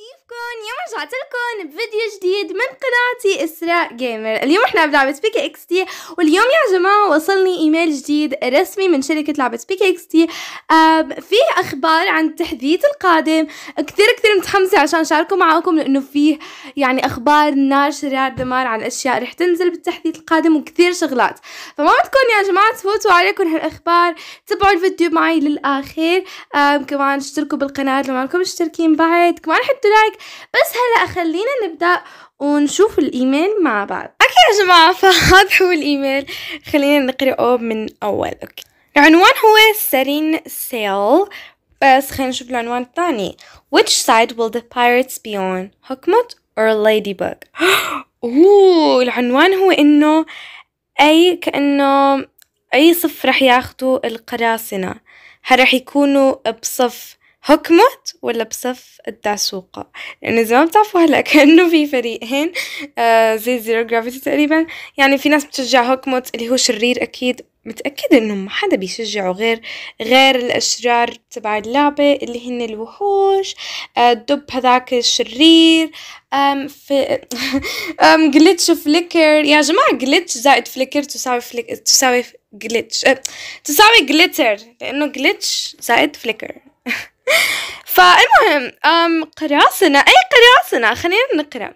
كيفكن؟ اليوم رجعت لكم بفيديو جديد من قناتي اسراء جيمر، اليوم احنا بلعبة بيك اكس تي واليوم يا جماعة وصلني ايميل جديد رسمي من شركة لعبة بيك اكس تي فيه اخبار عن التحديث القادم، كثير كثير متحمسة عشان شاركوا معاكم لانه فيه يعني اخبار ناشرة دمار عن اشياء رح تنزل بالتحديث القادم وكثير شغلات، فما بدكم يا جماعة تفوتوا عليكم هالاخبار، تبعوا الفيديو معي للاخر، كمان اشتركوا بالقناة لو ما لكم مشتركين بعد، كمان حطوا لايك بس هلا خلينا نبدا ونشوف الايميل مع بعض اوكي يا جماعه فهذا هو الايميل خلينا نقراه من اول اوكي العنوان هو setting sail بس خلينا نشوف العنوان الثاني which side will the pirates be on حكمت or ladybug اوه العنوان هو انه اي كانه اي صف رح ياخذوا القراصنه هل رح يكونوا بصف هوكموت ولا بصف الدعسوقة لأن يعني زي ما بتعرفوا هلا كأنه في فريقين آه زي زيرو جرافيتي تقريبا يعني في ناس بتشجع هوكموت اللي هو شرير أكيد متأكدة إنه ما حدا بيشجعه غير غير الأشرار تبع اللعبة اللي هن الوحوش آه الدب هذاك الشرير أم في أم جلتش فليكر يا جماعة جلتش زائد فليكر تساوي فليك تساوي جلتش أه تساوي جلتر لأنه جلتش زائد فليكر فالمهم أم قراصنة أي قراصنة خلينا نقرأ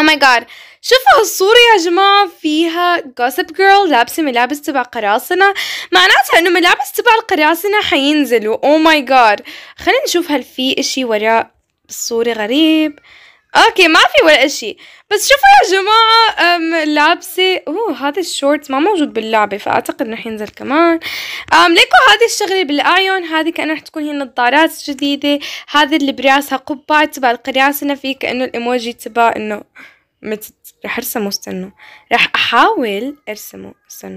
Oh my god شوفوا هالصورة يا جماعة فيها gossip girl لابسة ملابس تبع قراصنة معناتها انه ملابس تبع القراصنة حينزلوا oh my god خلينا نشوف هل في اشي وراء الصورة غريب اوكي ما في ولا اشي بس شوفوا يا جماعة أم لابسة اوه هذا الشورت ما موجود باللعبة فاعتقد رح ينزل كمان أم ليكو هذه الشغلة بالاعين هذه كأنها رح تكون هي نظارات جديدة هذا اللي براسها قبعة تبع القراصنة في كأنه الايموجي تبع انه متت رح ارسمه استنوا رح احاول ارسمه استنوا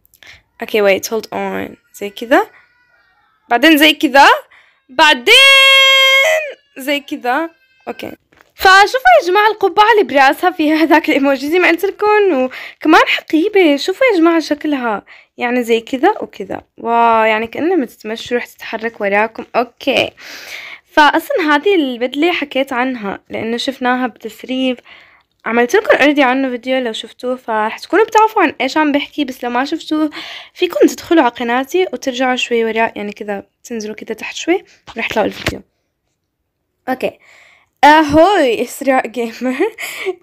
اوكي ويت هولد اون زي كذا بعدين زي كذا بعدين زي كذا اوكي فشوفوا يا جماعه القبعه اللي براسها فيها هذاك الايموجي زي ما قلت لكم وكمان حقيبه شوفوا يا جماعه شكلها يعني زي كذا وكذا واو يعني كانها لما تتمشوا رح تتحرك وراكم اوكي فاصلا هذه البدله حكيت عنها لانه شفناها بتسريب عملت لكم اوريدي عنه فيديو لو شفتوه فرح تكونوا بتعرفوا عن ايش عم بحكي بس لو ما شفتوه فيكم تدخلوا على قناتي وترجعوا شوي وراء يعني كذا تنزلوا كذا تحت شوي رح تلاقوا الفيديو اوكي أهوي إسراء جيمر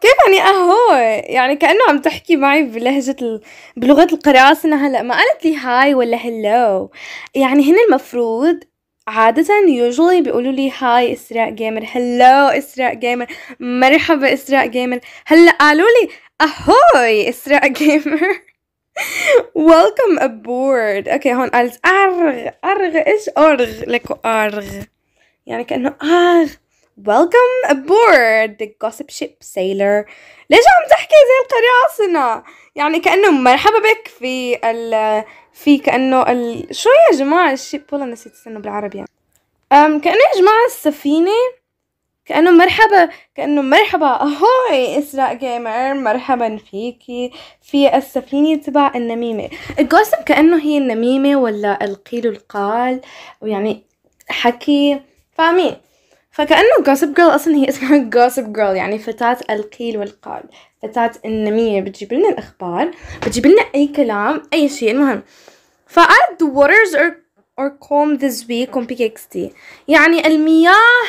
كيف يعني أهوي يعني كأنه عم تحكي معي بلهجة ال... بلغة القراصنة هلأ ما قالت لي هاي ولا هلو يعني هن المفروض عادة يوجولي بيقولوا لي هاي إسراء جيمر هلو إسراء جيمر مرحبا إسراء جيمر هلأ قالوا لي أهوي إسراء جيمر ويلكم ابورد اوكي هون قالت أرغ أرغ إيش أرغ لكو أرغ يعني كأنه أرغ Welcome aboard the gossip ship sailor ليش عم تحكي زي القراصنة يعني كأنه مرحبا بك في ال في كأنه ال شو يا جماعة الشيب والله نسيت استنى بالعربي يعني. أم كأنه يا جماعة السفينة كأنه مرحبا كأنه مرحبا أهوي إسراء جيمر مرحبا فيكي في السفينة تبع النميمة الجوسب كأنه هي النميمة ولا القيل القال ويعني حكي فاهمين فكأنه جوسب جيرل أصلا هي اسمها جوسب جيرل يعني فتاة القيل والقال فتاة النميمة بتجيب لنا الأخبار بتجيب لنا أي كلام أي شيء المهم فأرد waters are, are calm this week on PKXT يعني المياه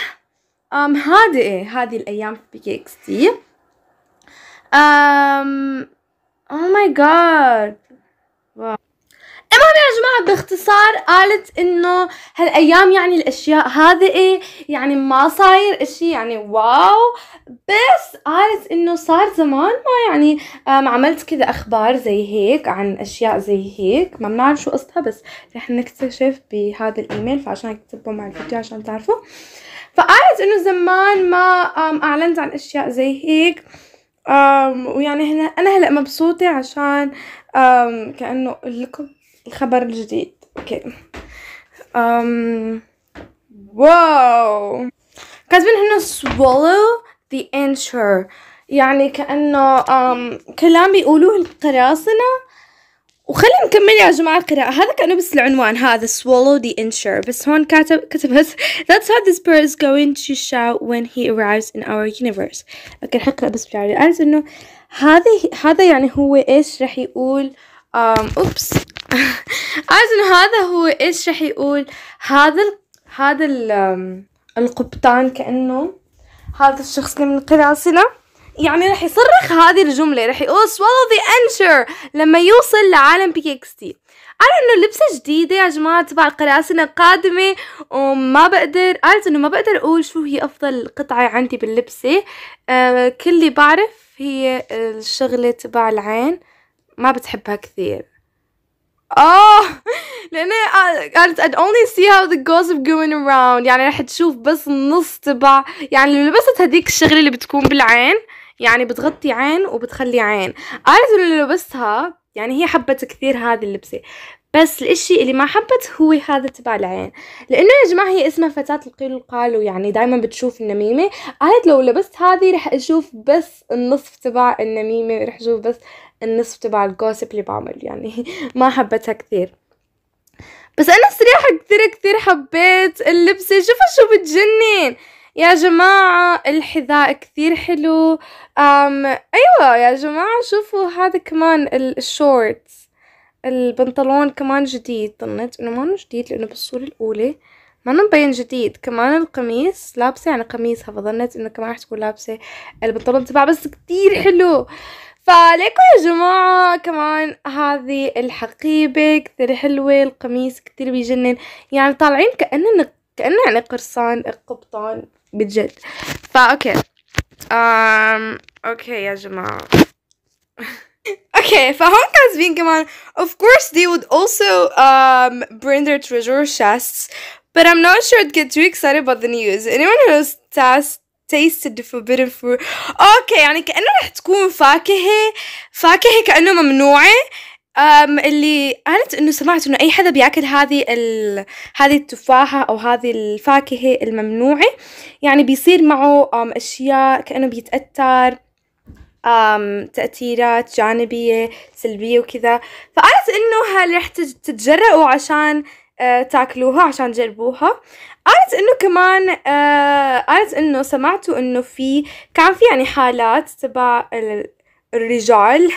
أم هادئة هذه الأيام في PKXT أم oh my god wow. المهم يا جماعة باختصار قالت انه هالايام يعني الاشياء هادئة إيه، يعني ما صاير اشي يعني واو بس قالت انه صار زمان ما يعني ما عملت كذا اخبار زي هيك عن اشياء زي هيك ما بنعرف شو قصتها بس رح نكتشف بهذا الايميل فعشان اكتبه مع الفيديو عشان تعرفوا فقالت انه زمان ما اعلنت عن اشياء زي هيك ويعني هنا انا هلا مبسوطه عشان كانه لكم الخبر الجديد اوكي ام واو كاتبين هنا swallow the answer يعني كأنه um, كلام بيقولوه القراصنة وخلينا نكمل يا جماعة القراءة هذا كأنه بس العنوان هذا swallow the insure بس هون كاتب كتب بس that's how this bird is going to shout when he arrives in our universe لكن حقرأ بس بشعري أنس إنه هذا هذا يعني هو إيش رح يقول اوبس اظن آه، هذا هو ايش رح يقول هذا ال... هذا ال... القبطان كانه هذا الشخص اللي من القراصنه يعني رح يصرخ هذه الجملة رح يقول swallow the answer لما يوصل لعالم بي اكس تي قال انه لبسة جديدة يا جماعة تبع القراصنة قادمة وما بقدر قالت انه ما بقدر اقول شو هي افضل قطعة عندي باللبسة آه كل اللي بعرف هي الشغلة تبع العين ما بتحبها كثير اوه لان آه، قالت I'd only see how the gossip going around يعني رح تشوف بس نص تبع يعني لو لبست هذيك الشغله اللي بتكون بالعين يعني بتغطي عين وبتخلي عين قالت لو لبستها يعني هي حبت كثير هذه اللبسة بس الاشي اللي ما حبت هو هذا تبع العين لانه يا جماعه هي اسمها فتاه القيل والقال ويعني دائما بتشوف النميمه قالت لو لبست هذه رح اشوف بس النصف تبع النميمه رح اشوف بس النصف تبع الجوسب اللي بعمل يعني ما حبتها كثير بس انا صراحه كثير كثير حبيت اللبسه شوفوا شو بتجنن يا جماعة الحذاء كثير حلو أم أيوة يا جماعة شوفوا هذا كمان الشورتس البنطلون كمان جديد ظنيت انه ما جديد لانه بالصورة الاولى ما مبين جديد كمان القميص لابسة يعني قميصها فظنيت انه كمان رح تكون لابسة البنطلون تبعها بس كتير حلو فليكو يا جماعة كمان هذه الحقيبة كتير حلوة القميص كتير بيجنن يعني طالعين كأننا كأنه يعني قرصان قبطان بجد فا اوكي اوكي يا جماعة Okay, فهون كاتبين كمان of course they would also um, bring their treasure chests but I'm not sure I'd get too excited about the news. Anyone who knows Tass tasted the forbidden fruit Okay, يعني كأنه رح تكون فاكهة فاكهة كأنه ممنوعة أم um, اللي قالت انه سمعت انه اي حدا بياكل هذه ال... هذه التفاحه او هذه الفاكهه الممنوعه يعني بيصير معه um, اشياء كانه بيتاثر تأثيرات جانبية سلبية وكذا فقالت انه هل رح تتجرأوا عشان آه، تاكلوها عشان تجربوها قالت انه كمان آه، قالت انه سمعتوا انه في كان في يعني حالات تبع الرجال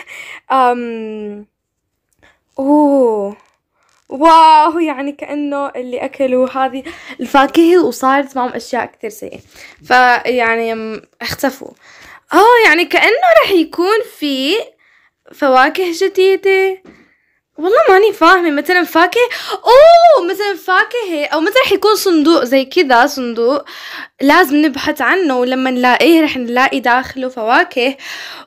أم اوه واو يعني كأنه اللي أكلوا هذه الفاكهة وصارت معهم أشياء كثير سيئة فيعني اختفوا آه يعني كأنه رح يكون في فواكه جديدة والله ماني فاهمة مثلا فاكهة أوه مثلا فاكهة أو مثلا رح يكون صندوق زي كذا صندوق لازم نبحث عنه ولما نلاقيه رح نلاقي داخله فواكه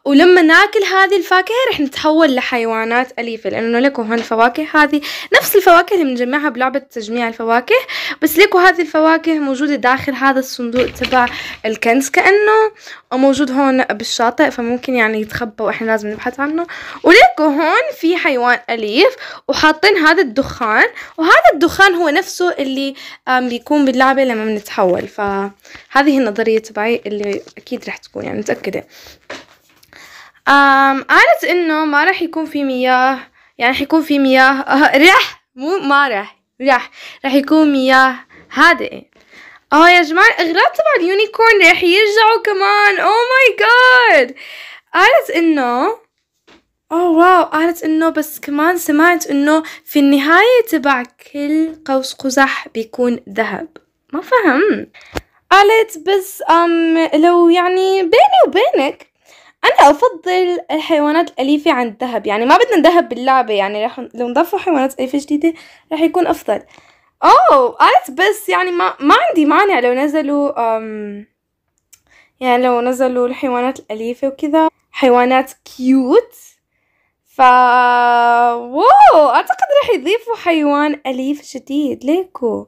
ولما ناكل هذه الفاكهة رح نتحول لحيوانات أليفة لأنه لكم فواكه هذه نفس الفواكه اللي بنجمعها بلعبة تجميع الفواكه بس لكم هذه الفواكه موجودة داخل هذا الصندوق تبع الكنز كأنه وموجود هون بالشاطئ فممكن يعني يتخبى وإحنا لازم نبحث عنه ولكم هون في حيوان أليف وحاطين هذا الدخان وهذا الدخان هو نفسه اللي بيكون باللعبة لما بنتحول ف هذه النظرية تبعي اللي أكيد رح تكون يعني متأكدة أم قالت إنه ما رح يكون في مياه يعني رح يكون في مياه أه رح مو ما رح رح رح يكون مياه هادئة اه يا جماعة الأغراض تبع اليونيكورن رح يرجعوا كمان او ماي جاد قالت إنه اوه oh واو قالت انه بس كمان سمعت انه في النهاية تبع كل قوس قزح بيكون ذهب ما فهم قالت بس أم لو يعني بيني وبينك أنا أفضل الحيوانات الأليفة عن الذهب يعني ما بدنا ذهب باللعبة يعني رح لو نضافوا حيوانات أليفة جديدة رح يكون أفضل أوه قالت بس يعني ما, ما عندي مانع لو نزلوا أم يعني لو نزلوا الحيوانات الأليفة وكذا حيوانات كيوت ف واو أعتقد رح يضيفوا حيوان أليف جديد ليكو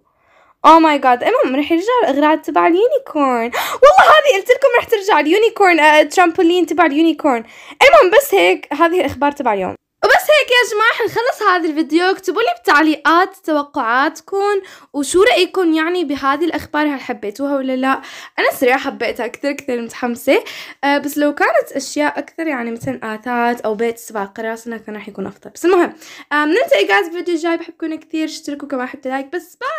او ماي جاد المهم رح يرجع الاغراض تبع اليونيكورن والله هذه قلت لكم رح ترجع اليونيكورن آه، ترامبولين تبع اليونيكورن المهم بس هيك هذه الاخبار تبع اليوم وبس هيك يا جماعة حنخلص هذا الفيديو اكتبوا لي بالتعليقات توقعاتكم وشو رأيكم يعني بهذه الأخبار هل حبيتوها ولا لا أنا صراحة حبيتها كثير كثير متحمسة أه بس لو كانت أشياء أكثر يعني مثلا اثاث أو بيت تبع قراصنة كان رح يكون أفضل بس المهم أه بنلتقي جايز بفيديو جاي بحبكم كثير اشتركوا كمان حتى لايك بس باي